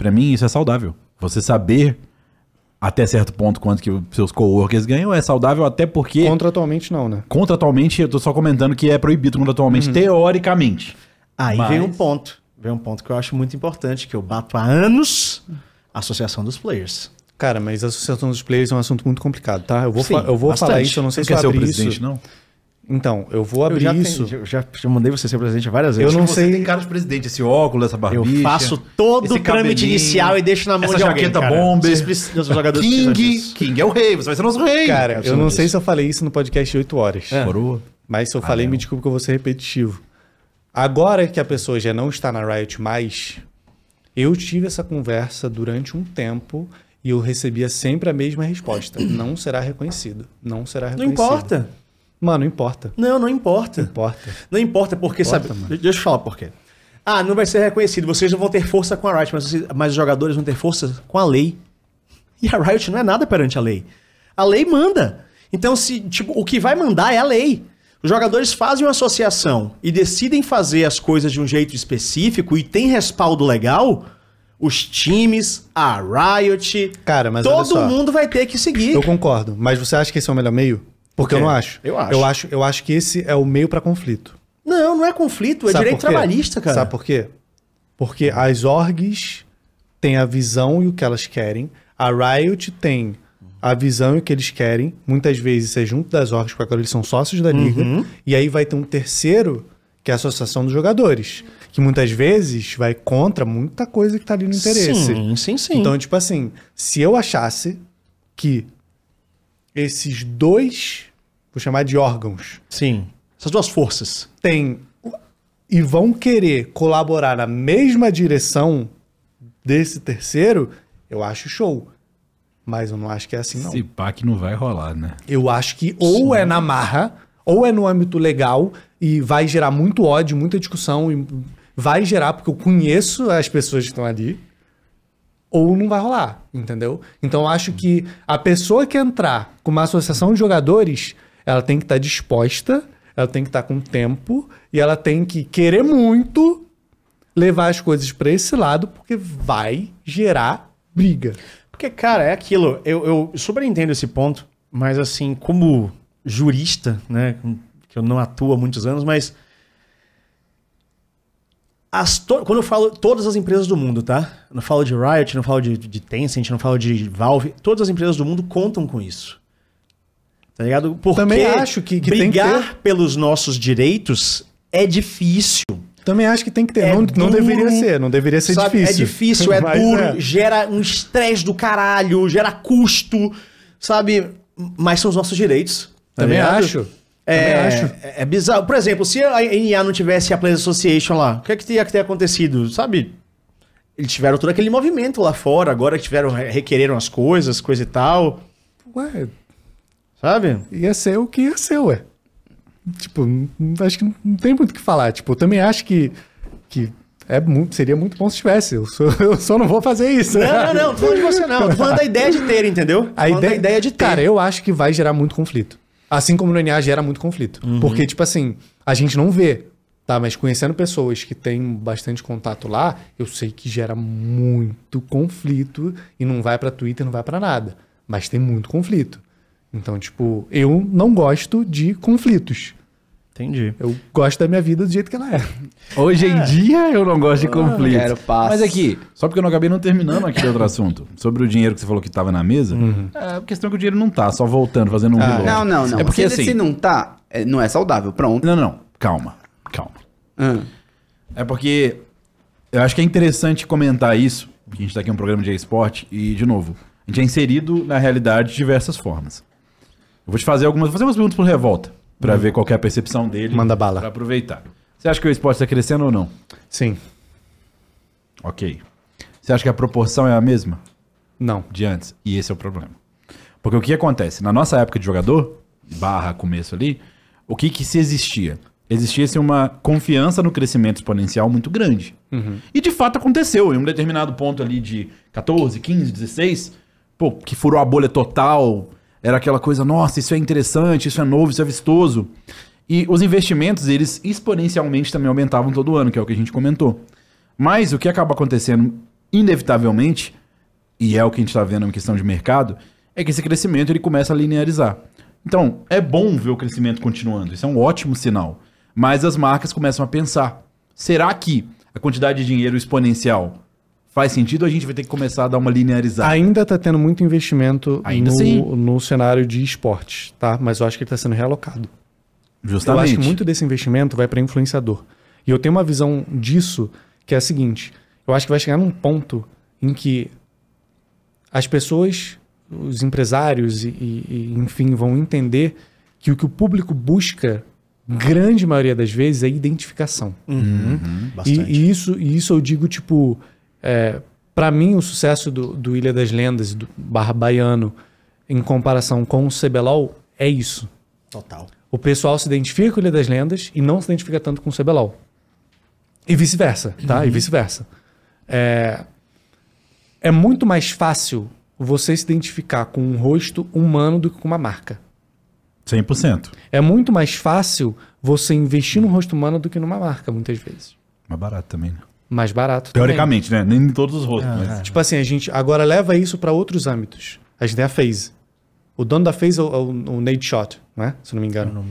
Para mim, isso é saudável. Você saber até certo ponto quanto que seus coworkers ganham é saudável até porque contratualmente não, né? Contratualmente eu tô só comentando que é proibido contratualmente uhum. teoricamente. Aí Mas... vem um ponto, vem um ponto que eu acho muito importante que eu bato há anos, a Associação dos Players. Cara, mas a Associação dos Players é um assunto muito complicado, tá? Eu vou, Sim, eu vou falar isso, eu não sei Você se eu o presidente, isso. não? Então, eu vou abrir eu já isso. Tenho, eu já, mandei você ser presidente várias vezes. Eu não sei. tem cara de presidente, esse óculos, essa barbicha. Eu faço todo o trâmite inicial e deixo na mão essa de alguém. Jaqueta bomba, Vocês jogadores King, King é o rei, você vai ser nosso rei. Cara, eu, eu não sei se eu falei isso no podcast de 8 horas. É. Coroa. Mas se eu ah, falei, não. me desculpe que eu vou ser repetitivo. Agora que a pessoa já não está na Riot mais, eu tive essa conversa durante um tempo e eu recebia sempre a mesma resposta. não será reconhecido. Não será reconhecido. Não importa. Mano, não importa. Não, não importa. Não importa. Não importa porque, importa, sabe? Mano. Deixa eu falar por quê. Ah, não vai ser reconhecido. Vocês não vão ter força com a Riot, mas, vocês, mas os jogadores vão ter força com a lei. E a Riot não é nada perante a lei. A lei manda. Então, se tipo, o que vai mandar é a lei. Os jogadores fazem uma associação e decidem fazer as coisas de um jeito específico e tem respaldo legal, os times, a Riot, Cara, mas todo mundo vai ter que seguir. Eu concordo, mas você acha que esse é o melhor meio? Porque eu é. não acho. Eu acho. Eu acho, eu acho que esse é o meio para conflito. Não, não é conflito, é Sabe direito trabalhista, cara. Sabe por quê? Porque as orgs têm a visão e o que elas querem, a Riot tem a visão e o que eles querem, muitas vezes isso é junto das orgs, porque agora eles são sócios da liga, Uhum. e aí vai ter um terceiro, que é a associação dos jogadores, que muitas vezes vai contra muita coisa que tá ali no interesse. Sim, sim, sim. Então, tipo assim, se eu achasse que esses dois, vou chamar de órgãos. Sim. Essas duas forças. Tem e vão querer colaborar na mesma direção desse terceiro, eu acho show. Mas eu não acho que é assim, não. Se pá que não vai rolar, né? Eu acho que ou Sim. é na marra, ou é no âmbito legal, e vai gerar muito ódio, muita discussão, e vai gerar, porque eu conheço as pessoas que estão ali ou não vai rolar, entendeu? Então eu acho que a pessoa que entrar com uma associação de jogadores, ela tem que estar tá disposta, ela tem que estar tá com tempo e ela tem que querer muito levar as coisas para esse lado, porque vai gerar briga. Porque, cara, é aquilo. Eu, eu super entendo esse ponto, mas assim, como jurista, né? Que eu não atuo há muitos anos, mas as to... Quando eu falo todas as empresas do mundo, tá? Não falo de Riot, não falo de, de Tencent, não falo de Valve. Todas as empresas do mundo contam com isso. Tá ligado? Porque Também acho que, que brigar que pelos nossos direitos é difícil. Também acho que tem que ter. É não, duro, não deveria ser, não deveria ser sabe, é difícil. É difícil, é duro, é. gera um estresse do caralho, gera custo, sabe? Mas são os nossos direitos. Tá Também ligado? acho. É, acho. é bizarro. Por exemplo, se a NA não tivesse a Players Association lá, o que é que teria que ter acontecido? Sabe? Eles tiveram todo aquele movimento lá fora, agora que tiveram, requereram as coisas, coisa e tal. Ué. Sabe? Ia ser o que ia ser, ué. Tipo, acho que não tem muito o que falar. Tipo, eu também acho que, que é muito, seria muito bom se tivesse. Eu, eu só não vou fazer isso. Não, né? não, não, não tô falando de você, não. Tô falando da ideia de ter, entendeu? a ideia, da ideia de ter. Cara, eu acho que vai gerar muito conflito. Assim como no NA gera muito conflito. Uhum. Porque, tipo assim, a gente não vê, tá? Mas conhecendo pessoas que têm bastante contato lá, eu sei que gera muito conflito e não vai para Twitter, não vai para nada. Mas tem muito conflito. Então, tipo, eu não gosto de conflitos. Entendi. Eu gosto da minha vida do jeito que ela é. Hoje em é. dia eu não gosto de ah, conflito. Quero paz. Mas aqui, só porque eu não acabei não terminando aqui outro assunto. Sobre o dinheiro que você falou que estava na mesa, uhum. é a questão é que o dinheiro não tá, só voltando, fazendo um ah. Não, não, não. É porque, se, assim, se não tá, é, não é saudável. Pronto. Não, não. Calma, calma. Ah. É porque eu acho que é interessante comentar isso, a gente está aqui em um programa de esporte, e, de novo, a gente é inserido na realidade de diversas formas. Eu vou te fazer algumas. Vou fazer umas perguntas por revolta para hum. ver qual é a percepção dele. Manda bala. Para aproveitar. Você acha que o esporte está crescendo ou não? Sim. Ok. Você acha que a proporção é a mesma? Não. De antes. E esse é o problema. Porque o que acontece? Na nossa época de jogador, barra começo ali, o que, que se existia? existia uma confiança no crescimento exponencial muito grande. Uhum. E de fato aconteceu. Em um determinado ponto ali de 14, 15, 16, pô, que furou a bolha total, era aquela coisa, nossa, isso é interessante, isso é novo, isso é vistoso. E os investimentos, eles exponencialmente também aumentavam todo ano, que é o que a gente comentou. Mas o que acaba acontecendo, inevitavelmente, e é o que a gente está vendo em questão de mercado, é que esse crescimento ele começa a linearizar. Então, é bom ver o crescimento continuando, isso é um ótimo sinal. Mas as marcas começam a pensar: será que a quantidade de dinheiro exponencial Faz sentido ou a gente vai ter que começar a dar uma linearizada? Ainda está tendo muito investimento Ainda no, sim. no cenário de esportes, tá? Mas eu acho que ele está sendo realocado. Justamente. Eu acho que muito desse investimento vai para influenciador. E eu tenho uma visão disso que é a seguinte: eu acho que vai chegar num ponto em que as pessoas, os empresários e, e enfim, vão entender que o que o público busca grande maioria das vezes é identificação. Uhum. Uhum. E, e, isso, e isso eu digo tipo é, para mim, o sucesso do, do, Ilha das Lendas, do Barra Baiano, em comparação com o CBLOL, é isso. Total. O pessoal se identifica com o Ilha das Lendas e não se identifica tanto com o CBLOL. E vice-versa, tá? Uhum. E vice-versa. É, é muito mais fácil você se identificar com um rosto humano do que com uma marca. 100%. É muito mais fácil você investir no rosto humano do que numa marca, muitas vezes. Mais barato também, né? mais barato. Teoricamente, também. né? Nem em todos os rostos é. mas... É. Tipo assim, a gente agora leva isso para outros âmbitos. A gente tem a Phase. O dono da Phase é, é o, o Nate Shot, né? Se não me engano. Não...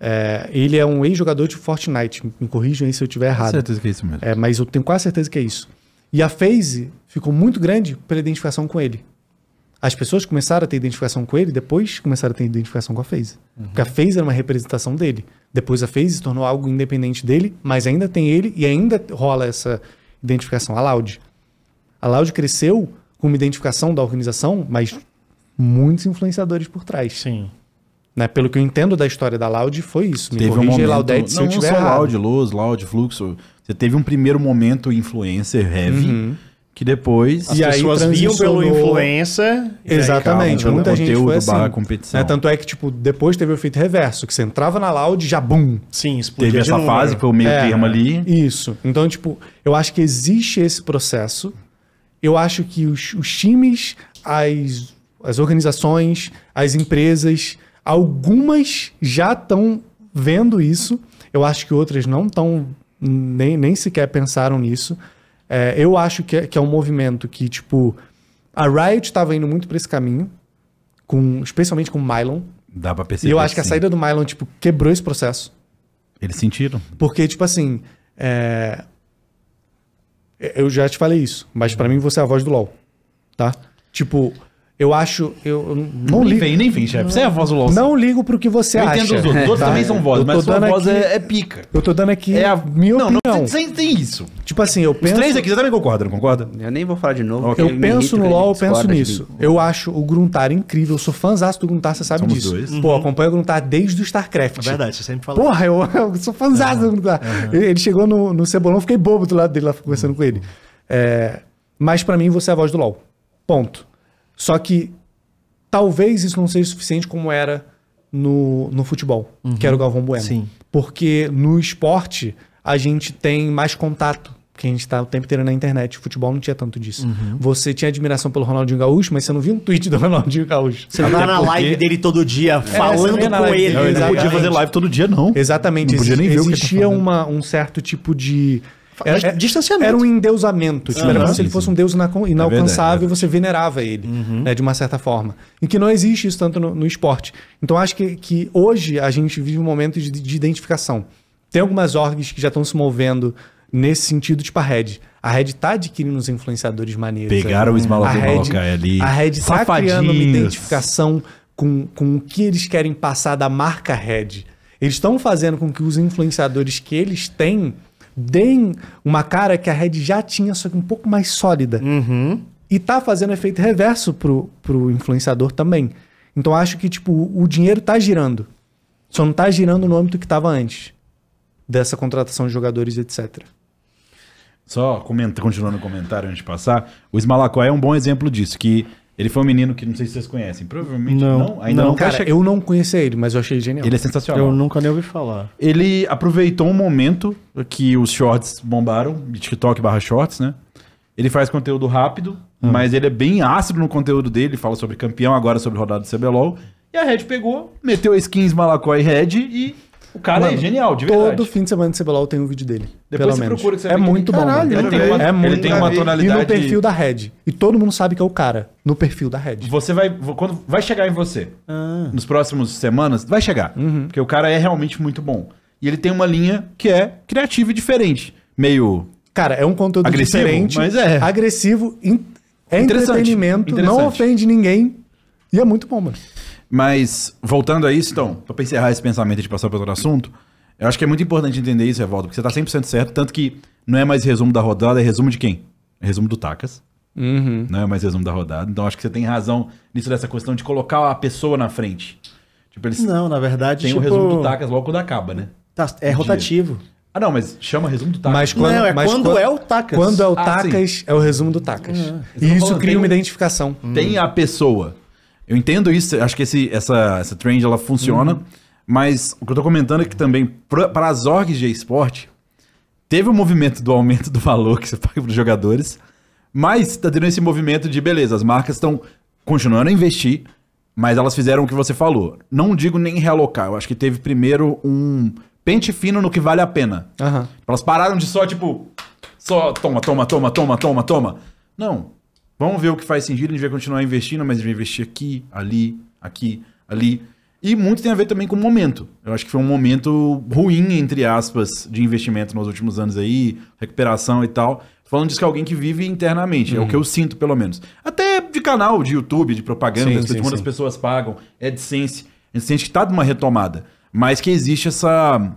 É, ele é um ex-jogador de Fortnite. Me corrijam aí se eu estiver errado. Com certeza que é isso mesmo. É, mas eu tenho quase certeza que é isso. E a Phase ficou muito grande pela identificação com ele as pessoas começaram a ter identificação com ele depois começaram a ter identificação com a FaZe. Uhum. Porque a FaZe era uma representação dele. Depois a FaZe se tornou algo independente dele, mas ainda tem ele e ainda rola essa identificação. A Loud. A Loud cresceu com uma identificação da organização, mas muitos influenciadores por trás. Sim. Né? Pelo que eu entendo da história da Loud, foi isso. Me teve corrija, um momento... se não, eu tiver não só Loud, Luz, Loud, Fluxo. Você teve um primeiro momento influencer heavy. Uhum que depois as e pessoas aí viam pelo influencer exatamente calma, muita gente foi assim barra né, competição. tanto é que tipo depois teve o efeito reverso que você entrava na loud já bum sim teve essa fase que foi o meio é, termo ali isso então tipo eu acho que existe esse processo eu acho que os, os times as as organizações as empresas algumas já estão vendo isso eu acho que outras não estão nem, nem sequer pensaram nisso é, eu acho que é, que é um movimento que, tipo, a Riot estava indo muito para esse caminho, com, especialmente com o Mylon. Dá pra perceber. E eu acho que a saída do Mylon, tipo, quebrou esse processo. Eles sentiram. Porque, tipo assim. É... Eu já te falei isso, mas para mim você é a voz do LOL. Tá? Tipo, eu acho. Eu, não, ligo. vem, nem vem, chefe. Você é a voz do LOL. Não ligo pro que você eu acha. entendo os outros. Todos tá? também são vozes, mas sua voz aqui, é, é, pica. Eu tô dando aqui. É a minha não, opinião. Não, não tem isso. Tipo assim, eu penso. Os três aqui, você também concorda, não concorda? Eu nem vou falar de novo. Okay. Eu penso no LOL, eu penso nisso. Eu acho o Gruntar incrível. Eu sou fãzão do Gruntar, você sabe Somos disso. Dois. Uhum. Pô, acompanho o Gruntar desde o StarCraft. É verdade, você sempre fala. Porra, eu, eu sou fãzão uhum. do Gruntar. Uhum. Ele chegou no, no Cebolão, fiquei bobo do lado dele lá conversando uhum. com ele. É, mas para mim, você é a voz do LOL. Ponto. Só que talvez isso não seja suficiente como era no, no futebol, uhum. que era o uhum. Galvão Bueno. Sim. Porque no esporte a gente tem mais contato, porque a gente está o tempo inteiro na internet. O futebol não tinha tanto disso. Uhum. Você tinha admiração pelo Ronaldinho Gaúcho, mas você não via um tweet do Ronaldinho Gaúcho. Você estava na live dele todo dia, é, falando com ele. Não, ele não podia fazer live todo dia, não. Exatamente. Não podia nem Ex ver tá existia uma, um certo tipo de era, é, distanciamento. Era um endeusamento. Tipo, uhum. Era como se ele fosse um deus é inalcançável é e você venerava ele, uhum. né, de uma certa forma. E que não existe isso tanto no, no esporte. Então acho que, que hoje a gente vive um momento de, de identificação. Tem algumas orgs que já estão se movendo nesse sentido, tipo a Red. A Red tá adquirindo os influenciadores maneiros. Pegaram ali. o Smalokai ali. A Red tá criando uma identificação com, com o que eles querem passar da marca Red. Eles estão fazendo com que os influenciadores que eles têm deem uma cara que a Red já tinha, só que um pouco mais sólida. Uhum. E tá fazendo efeito reverso pro, pro influenciador também. Então acho que, tipo, o dinheiro tá girando. Só não tá girando no âmbito que tava antes. Dessa contratação de jogadores, etc. Só comenta, continuando o comentário antes de passar, o Smalacó é um bom exemplo disso, que ele foi um menino que não sei se vocês conhecem. Provavelmente não. não ainda não, não cara, eu não conhecia ele, mas eu achei ele genial. Ele é sensacional. Eu nunca nem ouvi falar. Ele aproveitou um momento que os shorts bombaram, TikTok barra shorts, né? Ele faz conteúdo rápido, hum. mas ele é bem ácido no conteúdo dele. Fala sobre campeão, agora sobre rodada do CBLOL. E a Red pegou, meteu skins e Red e o cara é Mano, é genial, de verdade. Todo fim de semana de CBLOL tem um vídeo dele. Depois pelo menos. procura que você É muito bom. Caralho, é ele, tem uma, é muito, ele tem uma tonalidade. E no perfil da Red. E todo mundo sabe que é o cara. No perfil da Red. Você vai. Quando, vai chegar em você. Ah. Nos próximos semanas, vai chegar. Uhum. Porque o cara é realmente muito bom. E ele tem uma linha que é criativa e diferente. Meio. Cara, é um conteúdo agressivo, diferente. Mas é. Agressivo, in, é entretenimento, não ofende ninguém. E é muito bom, mano. Mas, voltando a isso, então, para encerrar esse pensamento de passar para outro assunto, eu acho que é muito importante entender isso, Evaldo, porque você tá 100% certo, tanto que não é mais resumo da rodada, é resumo de quem? É resumo do Tacas. Uhum. Não é mais resumo da rodada. Então, acho que você tem razão nisso, dessa questão de colocar a pessoa na frente. Tipo, eles não, na verdade. Tem tipo... o resumo do Tacas logo quando acaba, né? Tá, é rotativo. Ah, não, mas chama resumo do Tacas. Mas quando, não, é mas quando, quando é o Tacas. Quando é o ah, Tacas, é o resumo do Tacas. Uhum. E então isso cria uma identificação. Tem hum. a pessoa. Eu entendo isso, acho que esse, essa, essa trend ela funciona, uhum. mas o que eu tô comentando é que também, para as orgs de esporte, teve o um movimento do aumento do valor que você paga para os jogadores, mas tá tendo esse movimento de, beleza, as marcas estão continuando a investir, mas elas fizeram o que você falou. Não digo nem realocar, eu acho que teve primeiro um pente fino no que vale a pena. Uhum. Elas pararam de só, tipo, só toma, toma, toma, toma, toma, toma. Não, Vamos ver o que faz sentido, a gente vai continuar investindo, mas a gente vai investir aqui, ali, aqui, ali. E muito tem a ver também com o momento. Eu acho que foi um momento ruim, entre aspas, de investimento nos últimos anos aí, recuperação e tal. Falando disso que é alguém que vive internamente, uhum. é o uhum. que eu sinto, pelo menos. Até de canal, de YouTube, de propaganda, sim, sim, quando sim. as pessoas pagam, é AdSense. A gente sente que está de uma retomada, mas que existe essa,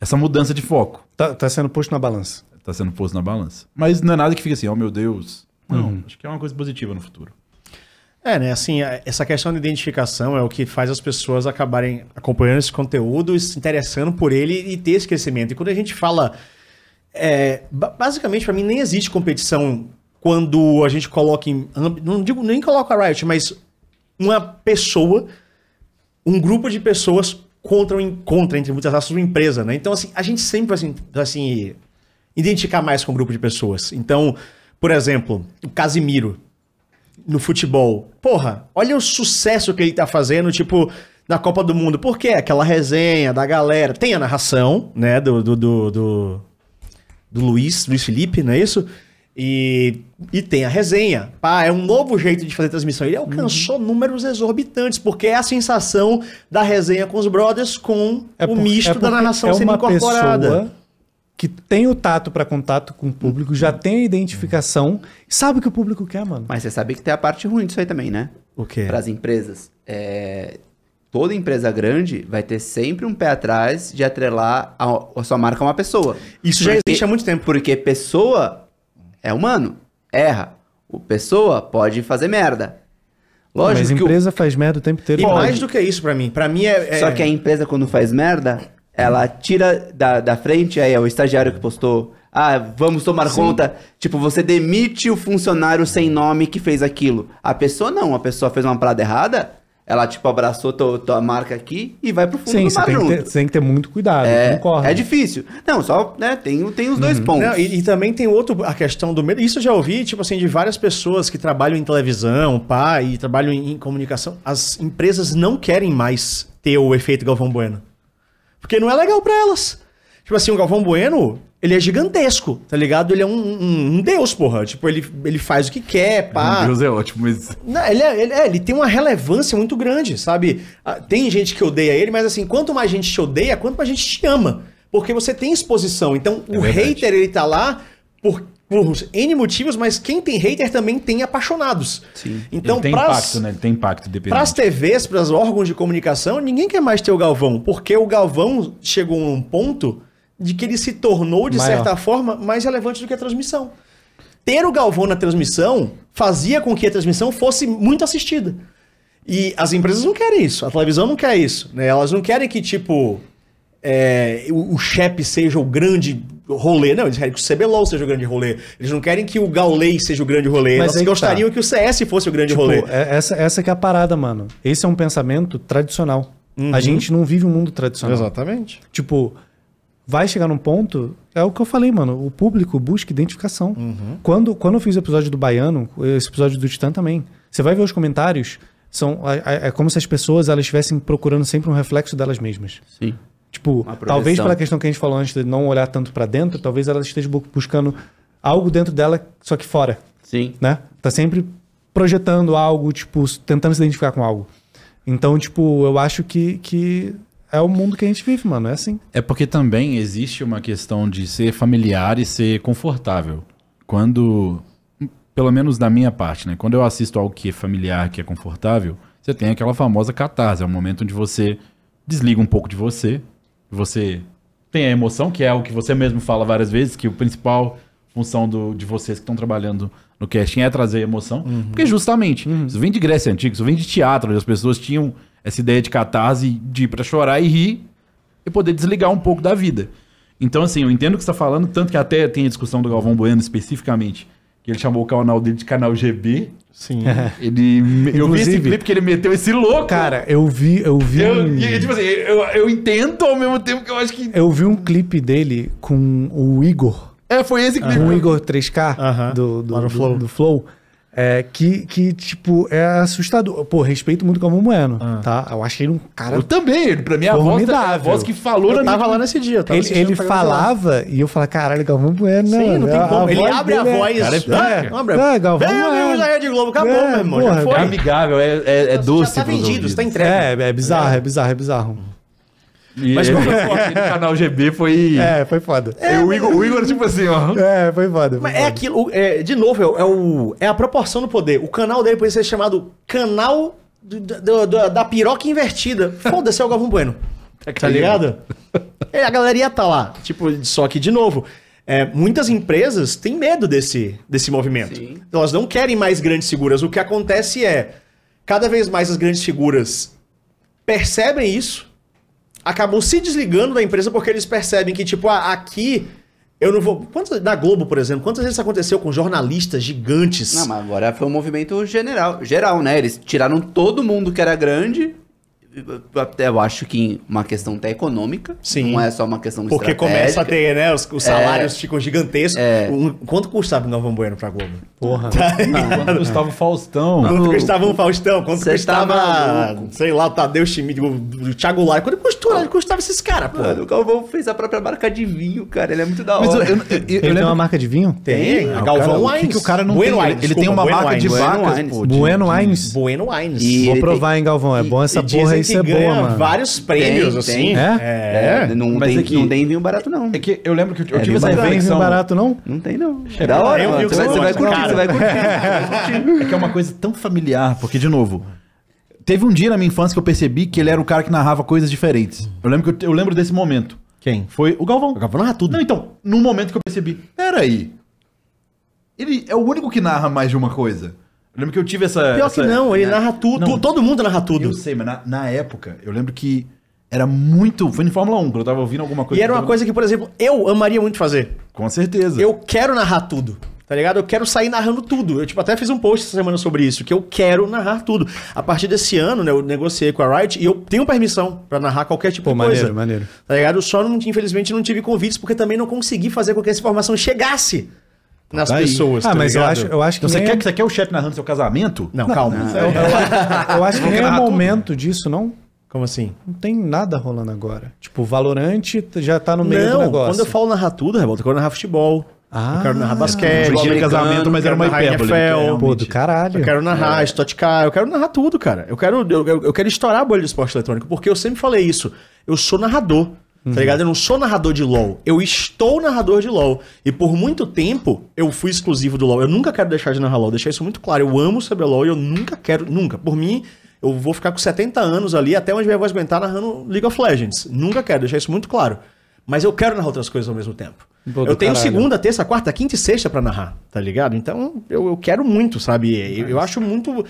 essa mudança de foco. Tá, tá sendo posto na balança. Tá sendo posto na balança. Mas não é nada que fica assim, oh meu Deus, não, uhum. acho que é uma coisa positiva no futuro. É, né? Assim, essa questão de identificação é o que faz as pessoas acabarem acompanhando esse conteúdo, se interessando por ele e ter esse crescimento. E quando a gente fala. É, basicamente, para mim, nem existe competição quando a gente coloca em. Não digo nem coloca a Riot, mas uma pessoa, um grupo de pessoas contra, contra entre muitas aspas, uma empresa, né? Então, assim, a gente sempre vai assim, assim, identificar mais com um grupo de pessoas. Então. Por exemplo, o Casimiro no futebol. Porra, olha o sucesso que ele tá fazendo, tipo, na Copa do Mundo. Por quê? Aquela resenha da galera. Tem a narração, né, do, do, do, do, do Luiz, Luiz Felipe, não é isso? E, e tem a resenha. Pá, é um novo jeito de fazer transmissão. Ele alcançou uhum. números exorbitantes, porque é a sensação da resenha com os brothers com é por, o misto é da narração é sendo incorporada. Pessoa que tem o tato para contato com o público, já uhum. tem a identificação, sabe o que o público quer, mano. Mas você sabe que tem a parte ruim disso aí também, né? O quê? Para as empresas. É... Toda empresa grande vai ter sempre um pé atrás de atrelar a, a sua marca a uma pessoa. Isso já existe há muito tempo. Porque pessoa é humano, erra. O pessoa pode fazer merda. Lógico Mas a empresa o... faz merda o tempo inteiro. E mais do que isso para mim. Para mim é, é... Só que a empresa quando faz merda, ela tira da, da frente, aí é o estagiário que postou. Ah, vamos tomar Sim. conta. Tipo, você demite o funcionário sem nome que fez aquilo. A pessoa não, a pessoa fez uma parada errada, ela tipo abraçou tua, tua marca aqui e vai pro fundo Sim, do mar tem você tem que ter muito cuidado, é, concordo. É difícil. Não, só, né, tem, tem os uhum. dois pontos. Não, e, e, também tem outro, a questão do medo. Isso eu já ouvi, tipo assim, de várias pessoas que trabalham em televisão, pá, e trabalham em, em comunicação. As empresas não querem mais ter o efeito Galvão Bueno. Porque não é legal para elas. Tipo assim, o Galvão Bueno, ele é gigantesco, tá ligado? Ele é um, um, um deus, porra. Tipo, ele, ele faz o que quer, pá. Um deus é ótimo, mas... Não, ele, é, ele, é, ele tem uma relevância muito grande, sabe? Ah, tem gente que odeia ele, mas assim, quanto mais gente te odeia, quanto mais gente te ama. Porque você tem exposição. Então, é o verdade. hater, ele tá lá por por N motivos, mas quem tem hater também tem apaixonados. Sim. Então, ele tem pras, impacto, né? Ele tem impacto, dependendo. Para as TVs, para os órgãos de comunicação, ninguém quer mais ter o Galvão, porque o Galvão chegou a um ponto de que ele se tornou, de Maior. certa forma, mais relevante do que a transmissão. Ter o Galvão na transmissão fazia com que a transmissão fosse muito assistida. E as empresas não querem isso, a televisão não quer isso. Né? Elas não querem que, tipo, é, o, o chefe seja o grande rolê, não, eles querem que o CBLOL seja o grande rolê. Eles não querem que o Gaulei seja o grande rolê. Mas eles tá. gostariam tá. que o CS fosse o grande tipo, rolê. É, essa, essa que é a parada, mano. Esse é um pensamento tradicional. Uhum. A gente não vive um mundo tradicional. Exatamente. Tipo, vai chegar num ponto. É o que eu falei, mano. O público busca identificação. Uhum. Quando, quando eu fiz o episódio do Baiano, esse episódio do Titã também. Você vai ver os comentários. São, é, é como se as pessoas elas estivessem procurando sempre um reflexo delas mesmas. Sim. Tipo, talvez pela questão que a gente falou antes de não olhar tanto para dentro, talvez ela esteja buscando algo dentro dela, só que fora. Sim. Né? Tá sempre projetando algo, tipo, tentando se identificar com algo. Então, tipo, eu acho que, que é o mundo que a gente vive, mano. É assim. É porque também existe uma questão de ser familiar e ser confortável. Quando. Pelo menos da minha parte, né? Quando eu assisto algo que é familiar, que é confortável, você tem aquela famosa catarse. É um momento onde você desliga um pouco de você, você tem a emoção, que é o que você mesmo fala várias vezes, que o principal função do, de vocês que estão trabalhando no casting é trazer emoção. Uhum. Porque justamente, uhum. isso vem de Grécia Antiga, isso vem de teatro, onde as pessoas tinham essa ideia de catarse, de ir pra chorar e rir, e poder desligar um pouco da vida. Então, assim, eu entendo o que você está falando, tanto que até tem a discussão do Galvão Bueno especificamente, que ele chamou o canal dele de canal GB. Sim. Ele, eu Inclusive, vi esse clipe que ele meteu esse louco. Cara, eu vi, eu vi. Eu, um... tipo assim, eu, eu entendo ao mesmo tempo que eu acho que. Eu vi um clipe dele com o Igor. É, foi esse clipe. Com o Igor 3K uh -huh. do, do, do, do Flow. É, que, que, tipo, é assustador. Pô, respeito muito o Calmon Bueno, ah. tá? Eu acho que ele um cara. Eu também, ele, pra mim, é a voz, é a voz que falou. Eu tava minha... lá nesse dia, Ele, ele falava lá. e eu falava, caralho, Galvão Bueno. não. Sim, não né? tem como. ele abre a é- voz. Cara, é, é, abre. É, Galvão Vem, Bueno. da Rede Globo, acabou, meu irmão. É amigável, é, doce. Já tá vendido, você tá entregue. É, é bizarro, é, bizarro, é bizarro. E Mas ele, é? ele, canal GB foi. É, foi foda. É, o, Igor, o Igor, tipo assim, ó. É, foi foda. Foi Mas é foda. é aquilo, é, de novo, é, é, o, é a proporção do poder. O canal dele podia ser chamado Canal do, do, do, da Piroca Invertida. Foda-se, é o Galvão Bueno. Tá, tá ligado? É, a galera ia tá lá. Tipo, só que, de novo, é, muitas empresas têm medo desse, desse movimento. Sim. Elas não querem mais grandes figuras. O que acontece é, cada vez mais as grandes figuras percebem isso acabam se desligando da empresa porque eles percebem que, tipo, ah, aqui eu não vou. Quantas, na Globo, por exemplo, quantas vezes isso aconteceu com jornalistas gigantes? Não, mas agora foi um movimento general, geral, né? Eles tiraram todo mundo que era grande eu acho que uma questão até econômica. Sim. Não é só uma questão Porque começa a ter, né? Os, os é. salários é, ficam gigantescos. É. quanto custava o Galvão Bueno pra Globo? Porra. Tá quanto custava o Faustão? Quanto custava o Faustão? Quanto custava, tá sei lá, o Tadeu Schmidt, o, Thiago Lai? Quanto custou, né? custava esses caras, pô? o Galvão fez a própria marca de vinho, cara. Ele é muito da hora. Mas eu, eu, eu, ele tem uma marca de vinho? Tem. tem. Ah, Galvão cara, Wines. O, que o cara não bueno tem? Wines, ele desculpa, tem uma bueno marca wines. de vacas, Bueno Wines. Bueno Wines. Wines. Vou provar, hein, Galvão? É bom essa porra aí tem isso é boa, mano. vários prêmios, tem, assim. Tem. É? É. é. Não, Mas tem, é que, não tem vinho barato, não. É que eu lembro que eu, eu é, tive essa invenção. Não tem vinho barato, não? Não tem, não. É da hora, eu, eu, você, vai, você vai curtir, você vai curtir. É que é uma coisa tão familiar, porque, de novo... Teve um dia na minha infância que eu percebi que ele era o cara que narrava coisas diferentes. Eu lembro, que eu, eu lembro desse momento. Quem? Foi o Galvão. O Galvão narra tudo. Não, então, num momento que eu percebi, peraí, ele é o único que narra mais de uma coisa. Eu lembro que eu tive essa. Pior essa, que não, ele narra tudo. Não, todo mundo narra tudo. Eu sei, mas na, na época, eu lembro que era muito. Foi em Fórmula 1, quando eu tava ouvindo alguma coisa. E era uma coisa que, por exemplo, eu amaria muito fazer. Com certeza. Eu quero narrar tudo. Tá ligado? Eu quero sair narrando tudo. Eu, tipo, até fiz um post essa semana sobre isso, que eu quero narrar tudo. A partir desse ano, né, eu negociei com a Riot e eu tenho permissão para narrar qualquer tipo Pô, de coisa. Maneiro, maneiro. Tá ligado? Só, não, infelizmente, não tive convites, porque também não consegui fazer com que essa informação chegasse nas tá pessoas. Ah, tá mas eu acho, eu acho que. Então, você, quer, é- você quer o chefe narrando é seu casamento? Não, não calma. Não. Eu, é eu, eu, acho que nem é momento disso, não. Como assim? Não tem nada rolando agora. Tipo, o Valorante já tá no meio não, do negócio. Quando eu falo narrar tudo, Revolta, eu quero narrar futebol. Ah, eu quero narrar basquete, eu quero casamento, mas era uma hipérbole. NFL, né? Pô, do caralho. Eu quero narrar é. estoticar, eu quero narrar tudo, cara. Eu quero, eu, eu, eu quero estourar a bolha do esporte eletrônico, porque eu sempre falei isso. Eu sou narrador. Uhum. Tá ligado? Eu não sou narrador de LoL. Eu estou narrador de LoL. E por muito tempo eu fui exclusivo do LoL. Eu nunca quero deixar de narrar LoL. Deixar isso muito claro. Eu amo saber LoL e eu nunca quero, nunca. Por mim, eu vou ficar com 70 anos ali até onde minha voz aguentar narrando League of Legends. Nunca quero deixar isso muito claro. Mas eu quero narrar outras coisas ao mesmo tempo. Pô, eu tenho caralho. segunda, terça, quarta, quinta e sexta para narrar, tá ligado? Então eu, eu quero muito, sabe? Eu, eu acho muito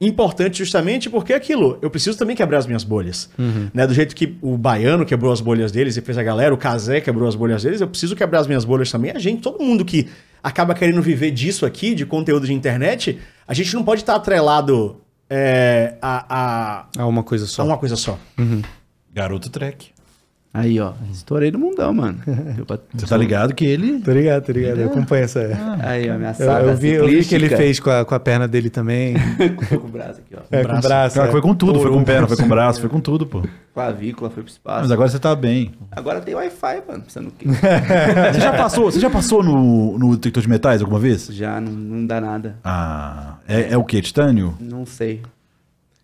importante justamente porque é aquilo. Eu preciso também quebrar as minhas bolhas. Uhum. Né? Do jeito que o baiano quebrou as bolhas deles e fez a galera, o Kazé quebrou as bolhas deles, eu preciso quebrar as minhas bolhas também. A gente, todo mundo que acaba querendo viver disso aqui, de conteúdo de internet, a gente não pode estar tá atrelado é, a, a, a. uma coisa só. A uma coisa só. Uhum. Garoto Trek. Aí, ó, estourei no mundão, mano. Você tá ligado que ele. Tô ligado, tô ligado. É. Eu acompanho essa. Ah. aí, ó, minha saga eu, eu, vi, eu vi que ele fez com a, com a perna dele também. foi com o braço aqui, ó. É, com o braço. Cara, é. Foi com tudo, foi com perna, foi com braço, foi com tudo, pô. Com a vícula, foi pro espaço. Mas agora você tá bem. Agora tem Wi-Fi, mano. Pensando o quê? você já passou, você já passou no, no detector de metais alguma vez? Já, não, não dá nada. Ah. É, é o que? Titânio? Não sei.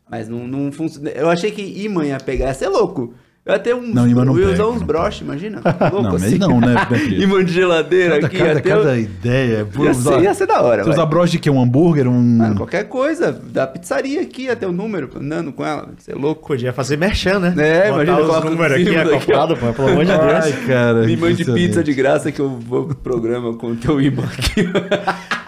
Mas não, não funciona. Eu achei que imã ia pegar. Você é louco. Eu até uns, não, não eu ia usar uns broches, imagina. Louco não, assim. não, né? É imã de geladeira cada, aqui. Cada, até cada eu... ideia. Ia usar, ser, ia ser da hora. Você usa broche de que? Um hambúrguer? Um... Ah, qualquer coisa. Da pizzaria aqui, até o número, andando com ela. Você é louco. Podia fazer merchan, né? É, Botar imagina. Os números aqui, é acoplado, pô, pelo amor de Deus. Ai, cara. Me de pizza de graça que eu vou pro programa com o teu imã aqui.